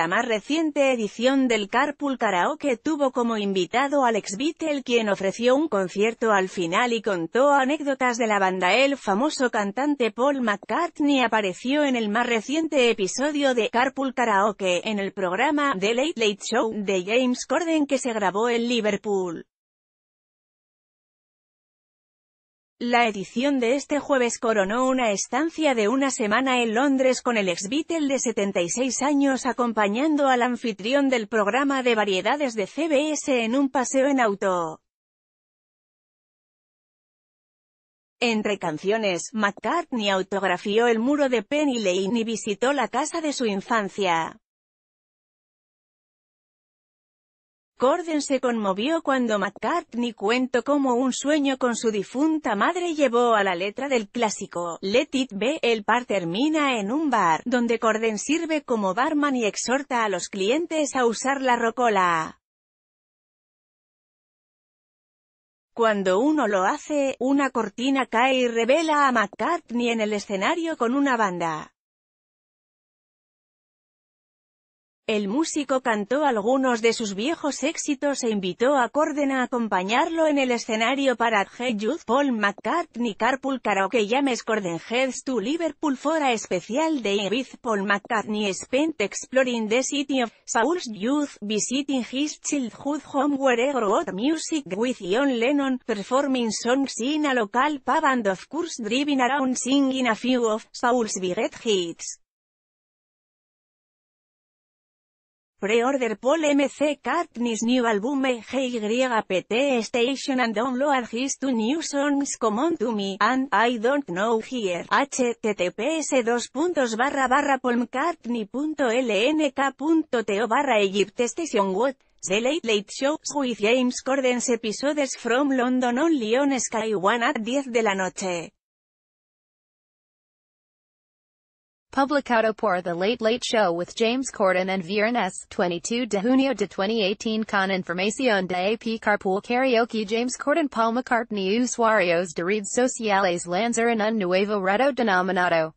la más reciente edición del Carpool Karaoke tuvo como invitado Alex Beatle quien ofreció un concierto al final y contó anécdotas de la banda. El famoso cantante Paul McCartney apareció en el más reciente episodio de Carpool Karaoke en el programa The Late Late Show de James Corden que se grabó en Liverpool. La edición de este jueves coronó una estancia de una semana en Londres con el ex Beatle de 76 años acompañando al anfitrión del programa de variedades de CBS en un paseo en auto. Entre canciones, McCartney autografió el muro de Penny Lane y visitó la casa de su infancia. Corden se conmovió cuando McCartney cuento cómo un sueño con su difunta madre llevó a la letra del clásico Let It Be. El par termina en un bar, donde Corden sirve como barman y exhorta a los clientes a usar la rocola. Cuando uno lo hace, una cortina cae y revela a McCartney en el escenario con una banda. El músico cantó algunos de sus viejos éxitos e invitó a Corden a acompañarlo en el escenario para Hey Youth Paul McCartney Carpool Karaoke llames Corden Heads to Liverpool for a Special Day with Paul McCartney spent exploring the city of Saul's Youth visiting his childhood home where he wrote music with John Lennon performing songs in a local pub and of course driving around singing a few of Saul's big hits. Pre-order Paul MC Cartney's new album E.G.Y.P.T. Station and download his two new songs On to me and I don't know here. https dos puntos barra barra barra Egypt Station What? The Late Late Show with James Corden's episodes from London on Lyon Sky One at 10 de la noche. Publicado por The Late Late Show with James Corden and Viernes, 22 de junio de 2018 con información de AP Carpool Karaoke James Corden Paul McCartney Usuarios de redes sociales Lanzaran un nuevo reto denominado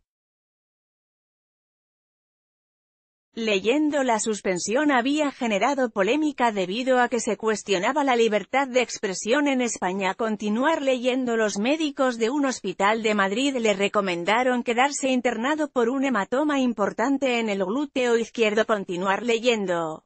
leyendo la suspensión había generado polémica debido a que se cuestionaba la libertad de expresión en España. Continuar leyendo los médicos de un hospital de Madrid le recomendaron quedarse internado por un hematoma importante en el glúteo izquierdo. Continuar leyendo.